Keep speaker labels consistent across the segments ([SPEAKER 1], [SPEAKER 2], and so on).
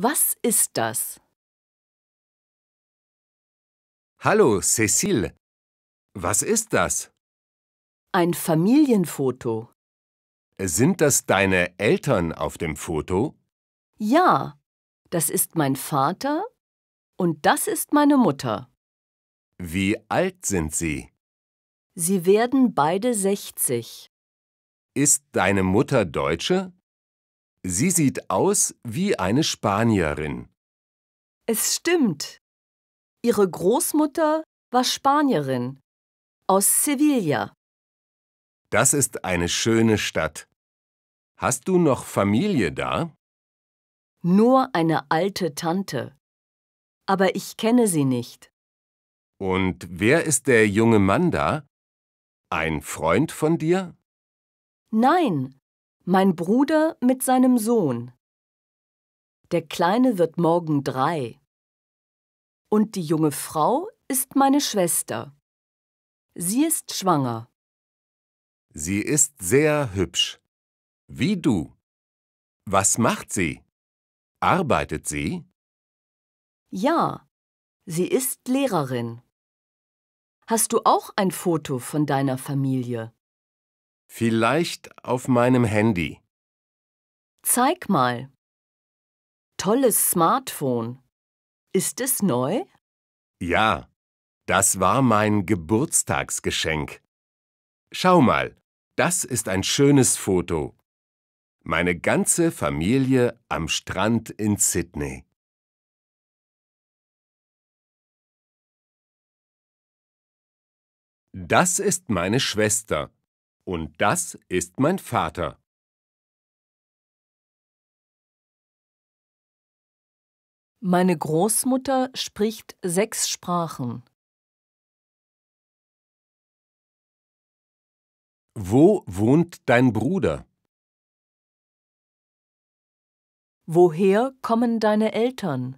[SPEAKER 1] Was ist das? Hallo,
[SPEAKER 2] Cecile. Was ist das?
[SPEAKER 1] Ein Familienfoto.
[SPEAKER 2] Sind das deine Eltern auf dem Foto?
[SPEAKER 3] Ja, das ist mein Vater und das ist meine Mutter.
[SPEAKER 2] Wie alt sind sie?
[SPEAKER 3] Sie werden beide 60.
[SPEAKER 2] Ist deine Mutter Deutsche? Sie sieht aus wie eine Spanierin.
[SPEAKER 3] Es stimmt. Ihre Großmutter war Spanierin aus Sevilla.
[SPEAKER 2] Das ist eine schöne Stadt. Hast du noch Familie da?
[SPEAKER 3] Nur eine alte Tante. Aber ich kenne sie nicht.
[SPEAKER 2] Und wer ist der junge Mann da? Ein Freund von dir?
[SPEAKER 3] Nein, mein Bruder mit seinem Sohn. Der Kleine wird morgen drei. Und die junge Frau ist meine Schwester. Sie ist schwanger.
[SPEAKER 2] Sie ist sehr hübsch. Wie du. Was macht sie? Arbeitet sie?
[SPEAKER 3] Ja, sie ist Lehrerin. Hast du auch ein Foto von deiner Familie?
[SPEAKER 2] Vielleicht auf meinem Handy.
[SPEAKER 3] Zeig mal. Tolles Smartphone. Ist es neu?
[SPEAKER 2] Ja, das war mein Geburtstagsgeschenk. Schau mal, das ist ein schönes Foto. Meine ganze Familie am Strand in
[SPEAKER 1] Sydney. Das ist meine Schwester. Und das ist mein Vater. Meine Großmutter spricht sechs Sprachen. Wo wohnt dein Bruder? Woher kommen deine Eltern?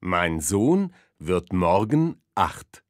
[SPEAKER 1] Mein Sohn wird morgen acht.